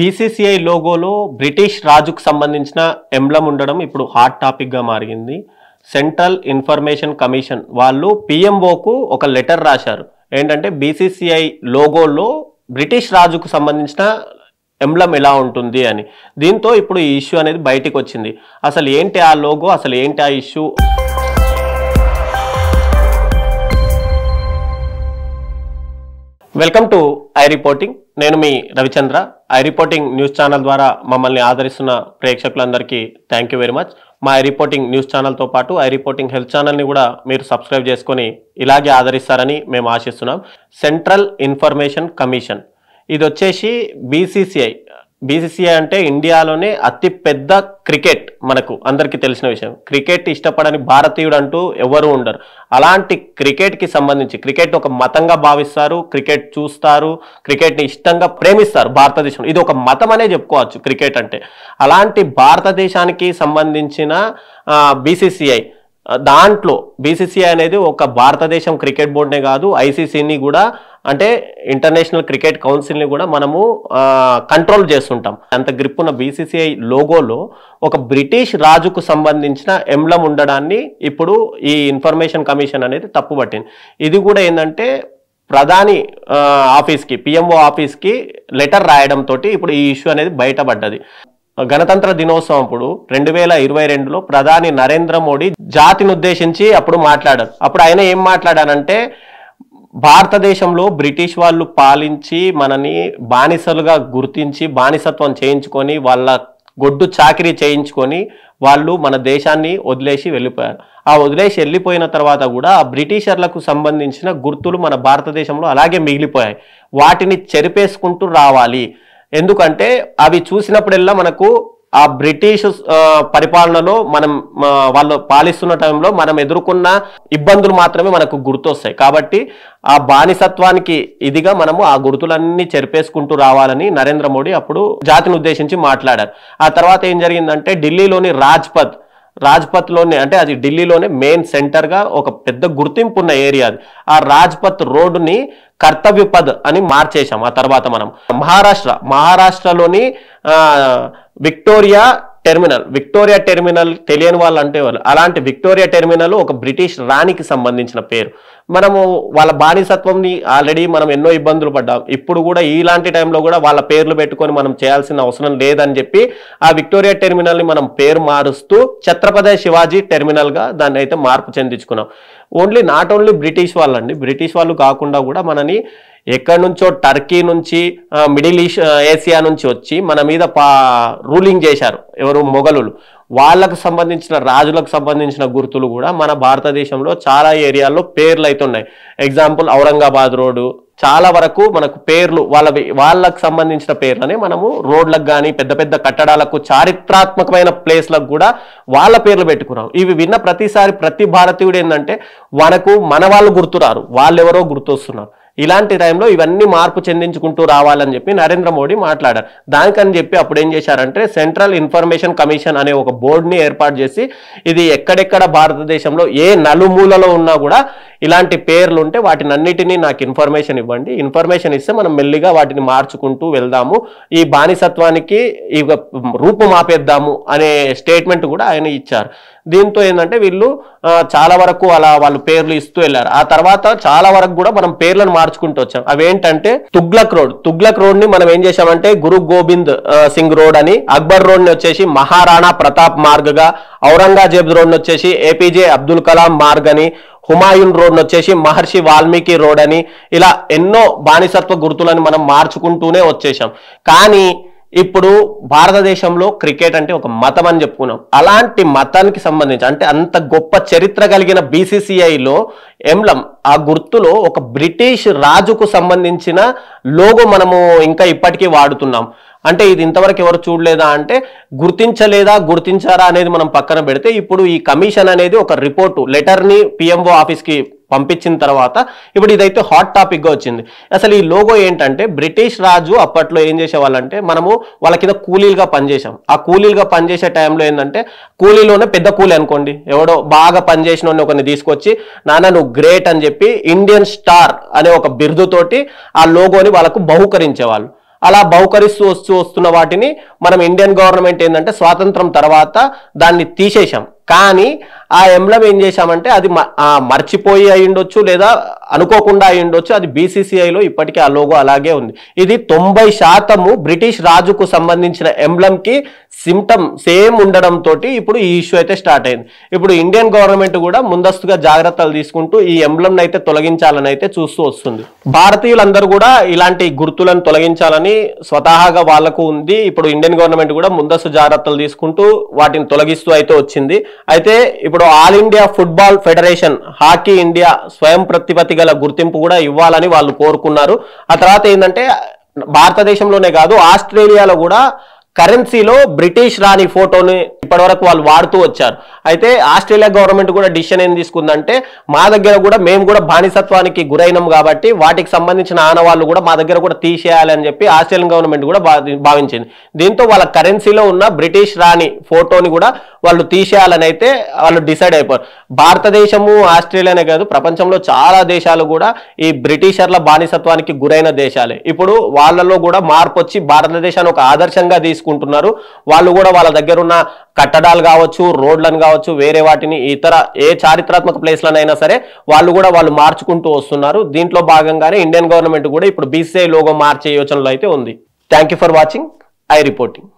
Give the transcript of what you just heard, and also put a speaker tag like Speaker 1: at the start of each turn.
Speaker 1: BCCI లోగోలో British రాజుకు సంబంధించిన emblem ఉండడం ఇప్పుడు హాట్ టాపిక్గా మారింది సెంట్రల్ ఇన్ఫర్మేషన్ కమిషన్ వాళ్ళు పిఎంఓకు ఒక లెటర్ రాశారు ఏంటంటే బీసీసీఐ లోగోలో బ్రిటిష్ రాజుకు సంబంధించిన ఎంబ్లం ఎలా ఉంటుంది అని దీంతో ఇప్పుడు ఈ ఇష్యూ అనేది బయటికి వచ్చింది అసలు ఏంటి ఆ లోగో అసలు ఏంటి ఆ issue welcome to I reporting నేను మీ Ravichandra I reporting news channel ద్వారా మమ్మల్ని ఆదరిస్తున్న ప్రేక్షకులందరికీ థ్యాంక్ వెరీ మచ్ మా ఐ రిపోర్టింగ్ న్యూస్ ఛానల్తో పాటు ఐ రిపోర్టింగ్ హెల్త్ ఛానల్ని కూడా మీరు సబ్స్క్రైబ్ చేసుకొని ఇలాగే ఆదరిస్తారని మేము ఆశిస్తున్నాం సెంట్రల్ ఇన్ఫర్మేషన్ కమిషన్ ఇది వచ్చేసి బీసీసీఐ బీసీసీఐ అంటే ఇండియాలోనే అతి పెద్ద క్రికెట్ మనకు అందరికీ తెలిసిన విషయం క్రికెట్ ఇష్టపడని భారతీయుడు అంటూ ఎవరు ఉండరు అలాంటి క్రికెట్కి సంబంధించి క్రికెట్ ఒక మతంగా భావిస్తారు క్రికెట్ చూస్తారు క్రికెట్ని ఇష్టంగా ప్రేమిస్తారు భారతదేశం ఇది ఒక మతం అనే చెప్పుకోవచ్చు క్రికెట్ అంటే అలాంటి భారతదేశానికి సంబంధించిన బీసీసీఐ దాంట్లో బీసీసీఐ అనేది ఒక భారతదేశం క్రికెట్ బోర్డునే కాదు ఐసీసీని కూడా అంటే ఇంటర్నేషనల్ క్రికెట్ కౌన్సిల్ని కూడా మనము కంట్రోల్ చేస్తుంటాం అంత గ్రిప్ ఉన్న బీసీసీఐ లోగోలో ఒక బ్రిటిష్ రాజుకు సంబంధించిన ఎంలం ఉండడాన్ని ఇప్పుడు ఈ ఇన్ఫర్మేషన్ కమిషన్ అనేది తప్పుపట్టింది ఇది కూడా ఏంటంటే ప్రధాని ఆఫీస్కి పిఎంఓ ఆఫీస్కి లెటర్ రాయడంతో ఇప్పుడు ఈ ఇష్యూ అనేది బయటపడ్డది గణతంత్ర దినోత్సవం అప్పుడు రెండు వేల ఇరవై రెండులో ప్రధాని నరేంద్ర మోడీ జాతిని ఉద్దేశించి అప్పుడు మాట్లాడారు అప్పుడు ఆయన ఏం మాట్లాడానంటే భారతదేశంలో బ్రిటిష్ వాళ్ళు పాలించి మనని బానిసలుగా గుర్తించి బానిసత్వం చేయించుకొని వాళ్ళ గొడ్డు చాకరీ చేయించుకొని వాళ్ళు మన దేశాన్ని వదిలేసి వెళ్ళిపోయారు ఆ వదిలేసి వెళ్ళిపోయిన తర్వాత కూడా ఆ బ్రిటిషర్లకు సంబంధించిన గుర్తులు మన భారతదేశంలో అలాగే మిగిలిపోయాయి వాటిని చెరిపేసుకుంటూ రావాలి ఎందుకంటే అవి చూసినప్పుడెల్లా మనకు ఆ బ్రిటిష్ పరిపాలనలో మనం వాళ్ళు పాలిస్తున్న టైంలో మనం ఎదుర్కొన్న ఇబ్బందులు మాత్రమే మనకు గుర్తొస్తాయి కాబట్టి ఆ బానిసత్వానికి ఇదిగా మనము ఆ గుర్తులన్నీ చెరిపేసుకుంటూ రావాలని నరేంద్ర మోడీ అప్పుడు జాతిని ఉద్దేశించి మాట్లాడారు ఆ తర్వాత ఏం జరిగిందంటే ఢిల్లీలోని రాజ్పథ్ రాజ్పథ్లోనే అంటే అది ఢిల్లీలోనే మెయిన్ సెంటర్గా ఒక పెద్ద గుర్తింపు ఉన్న ఏరియా అది ఆ రాజ్పథ్ రోడ్డుని కర్తవ్య పద్ అని మార్చేశాం ఆ తర్వాత మనం మహారాష్ట్ర మహారాష్ట్రలోని విక్టోరియా టెర్మినల్ విక్టోరియా టెర్మినల్ తెలియని వాళ్ళు అంటే వాళ్ళు అలాంటి విక్టోరియా టెర్మినల్ ఒక బ్రిటిష్ రాణికి సంబంధించిన పేరు మనము వాళ్ళ బానిసత్వంని ఆల్రెడీ మనం ఎన్నో ఇబ్బందులు పడ్డాం ఇప్పుడు కూడా ఇలాంటి టైంలో కూడా వాళ్ళ పేర్లు పెట్టుకొని మనం చేయాల్సిన అవసరం లేదని చెప్పి ఆ విక్టోరియా టెర్మినల్ని మనం పేరు మారుస్తూ ఛత్రపతి శివాజీ టెర్మినల్గా దాన్ని అయితే మార్పు చెందించుకున్నాం ఓన్లీ నాట్ ఓన్లీ బ్రిటిష్ వాళ్ళండి బ్రిటిష్ వాళ్ళు కాకుండా కూడా మనని ఎక్కడి నుంచో టర్కీ నుంచి మిడిల్ ఈస్ట్ ఏసియా నుంచి వచ్చి మన మీద పా రూలింగ్ చేశారు ఎవరు మొఘలు వాళ్ళకు సంబంధించిన రాజులకు సంబంధించిన గుర్తులు కూడా మన భారతదేశంలో చాలా ఏరియాల్లో పేర్లు అవుతున్నాయి ఎగ్జాంపుల్ ఔరంగాబాద్ రోడ్డు చాలా వరకు మనకు పేర్లు వాళ్ళ వాళ్ళకు సంబంధించిన పేర్లని మనము రోడ్లకు కానీ పెద్ద పెద్ద కట్టడాలకు చారిత్రాత్మకమైన ప్లేస్లకు కూడా వాళ్ళ పేర్లు పెట్టుకున్నాం ఇవి విన్న ప్రతిసారి ప్రతి భారతీయుడు ఏంటంటే మనకు మన వాళ్ళు గుర్తురారు వాళ్ళెవరో గుర్తొస్తున్నారు ఇలాంటి టైంలో ఇవన్నీ మార్పు చెందించుకుంటూ రావాలని చెప్పి నరేంద్ర మోడీ మాట్లాడారు దానికని చెప్పి అప్పుడు ఏం చేశారంటే సెంట్రల్ ఇన్ఫర్మేషన్ కమిషన్ అనే ఒక బోర్డుని ఏర్పాటు చేసి ఇది ఎక్కడెక్కడ భారతదేశంలో ఏ నలుమూలలో ఉన్నా కూడా ఇలాంటి పేర్లు ఉంటే వాటిని అన్నిటినీ నాకు ఇన్ఫర్మేషన్ ఇవ్వండి ఇన్ఫర్మేషన్ ఇస్తే మనం మెల్లిగా వాటిని మార్చుకుంటూ వెళ్దాము ఈ బానిసత్వానికి ఈ మాపేద్దాము అనే స్టేట్మెంట్ కూడా ఆయన ఇచ్చారు దీంతో ఏంటంటే వీళ్ళు చాలా వరకు అలా వాళ్ళు పేర్లు ఇస్తూ వెళ్ళారు ఆ తర్వాత చాలా వరకు కూడా మనం పేర్లను మార్చుకుంటూ వచ్చాం అవేంటంటే తుగ్లక్ రోడ్ తుగ్లక్ రోడ్ ని మనం ఏం చేశామంటే గురు గోబింద్ సింగ్ రోడ్ అని అక్బర్ రోడ్ ని వచ్చేసి మహారాణా ప్రతాప్ మార్గ్ గా ఔరంగజేబ్ రోడ్ ని వచ్చేసి ఏపీజే అబ్దుల్ కలాం మార్గ్ అని హుమాయూన్ రోడ్ వచ్చేసి మహర్షి వాల్మీకి రోడ్ అని ఇలా ఎన్నో బానిసత్వ గుర్తులను మనం మార్చుకుంటూనే వచ్చేసాం కానీ ఇప్పుడు భారతదేశంలో క్రికెట్ అంటే ఒక మతం అని చెప్పుకున్నాం అలాంటి మతానికి సంబంధించి అంటే అంత గొప్ప చరిత్ర కలిగిన బీసీసీఐలో ఎంలం ఆ గుర్తులో ఒక బ్రిటిష్ రాజుకు సంబంధించిన లోగో మనము ఇంకా ఇప్పటికీ వాడుతున్నాం అంటే ఇది ఇంతవరకు ఎవరు చూడలేదా అంటే గుర్తించలేదా గుర్తించారా అనేది మనం పక్కన పెడితే ఇప్పుడు ఈ కమిషన్ అనేది ఒక రిపోర్టు లెటర్ని పిఎంఓ ఆఫీస్కి పంపించిన తర్వాత ఇప్పుడు ఇదైతే హాట్ టాపిక్గా వచ్చింది అసలు ఈ లోగో ఏంటంటే బ్రిటిష్ రాజు అప్పట్లో ఏం చేసేవాళ్ళంటే మనము వాళ్ళ కింద కూలీలుగా పనిచేసాం ఆ కూలీలుగా పనిచేసే టైంలో ఏంటంటే కూలీలోనే పెద్ద కూలీ అనుకోండి ఎవడో బాగా పనిచేసిన ఒకరిని తీసుకొచ్చి నాన్న నువ్వు గ్రేట్ అని చెప్పి ఇండియన్ స్టార్ అనే ఒక బిరుదుతోటి ఆ లోగోని వాళ్ళకు బహుకరించేవాళ్ళు అలా బహుకరిస్తూ వస్తూ వస్తున్న వాటిని మనం ఇండియన్ గవర్నమెంట్ ఏంటంటే స్వాతంత్రం తర్వాత దాన్ని తీసేశాం కానీ ఆ ఎంబ్లం ఏం చేశామంటే అది మర్చిపోయి అయి ఉండొచ్చు లేదా అనుకోకుండా అయి ఉండొచ్చు అది బీసీసీఐలో ఇప్పటికీ ఆ లోగో అలాగే ఉంది ఇది తొంభై శాతము బ్రిటిష్ రాజుకు సంబంధించిన ఎంబ్లంకి సిమ్టమ్ సేమ్ ఉండడంతో ఇప్పుడు ఈ ఇష్యూ అయితే స్టార్ట్ అయింది ఇప్పుడు ఇండియన్ గవర్నమెంట్ కూడా ముందస్తుగా జాగ్రత్తలు తీసుకుంటూ ఈ ఎంబ్లం అయితే తొలగించాలని అయితే చూస్తూ వస్తుంది భారతీయులందరూ కూడా ఇలాంటి గుర్తులను తొలగించాలని స్వతహాగా వాళ్లకు ఉంది ఇప్పుడు ఇండియన్ గవర్నమెంట్ కూడా ముందస్తు జాగ్రత్తలు తీసుకుంటూ వాటిని తొలగిస్తూ అయితే వచ్చింది అయితే ఇప్పుడు all India football federation hockey India స్వయం ప్రతిపత్తి గల గుర్తింపు కూడా ఇవ్వాలని వాళ్ళు కోరుకున్నారు ఆ తర్వాత ఏంటంటే భారతదేశంలోనే కాదు ఆస్ట్రేలియాలో కూడా కరెన్సీలో బ్రిటిష్ రాణి ఫోటోని ఇప్పటివరకు వాళ్ళు వాడుతూ వచ్చారు అయితే ఆస్ట్రేలియా గవర్నమెంట్ కూడా డిసిషన్ ఏం తీసుకుందంటే మా దగ్గర కూడా మేము కూడా బానిసత్వానికి గురైనం కాబట్టి వాటికి సంబంధించిన ఆనవాళ్ళు కూడా మా దగ్గర కూడా తీసేయాలని చెప్పి ఆస్ట్రేలియన్ గవర్నమెంట్ కూడా భావించింది దీంతో వాళ్ళ కరెన్సీలో ఉన్న బ్రిటిష్ రాణి ఫోటోని కూడా వాళ్ళు తీసేయాలని అయితే వాళ్ళు డిసైడ్ అయిపోయారు భారతదేశము ఆస్ట్రేలియానే కాదు ప్రపంచంలో చాలా దేశాలు కూడా ఈ బ్రిటిషర్ల బానిసత్వానికి గురైన దేశాలే ఇప్పుడు వాళ్ళలో కూడా మార్పు వచ్చి భారతదేశాన్ని ఒక ఆదర్శంగా తీసుకుంటున్నారు వాళ్ళు కూడా వాళ్ళ దగ్గర ఉన్న కట్టడాలు కావచ్చు రోడ్లను కావచ్చు కావచ్చు వేరే వాటిని ఇతర ఏ చారిత్రాత్మక ప్లేస్లనైనా సరే వాళ్ళు కూడా వాళ్ళు మార్చుకుంటూ వస్తున్నారు దీంట్లో భాగంగానే ఇండియన్ గవర్నమెంట్ కూడా ఇప్పుడు బీసీఐ లోగో మార్చే యోచనలో అయితే ఉంది thank for watching I reporting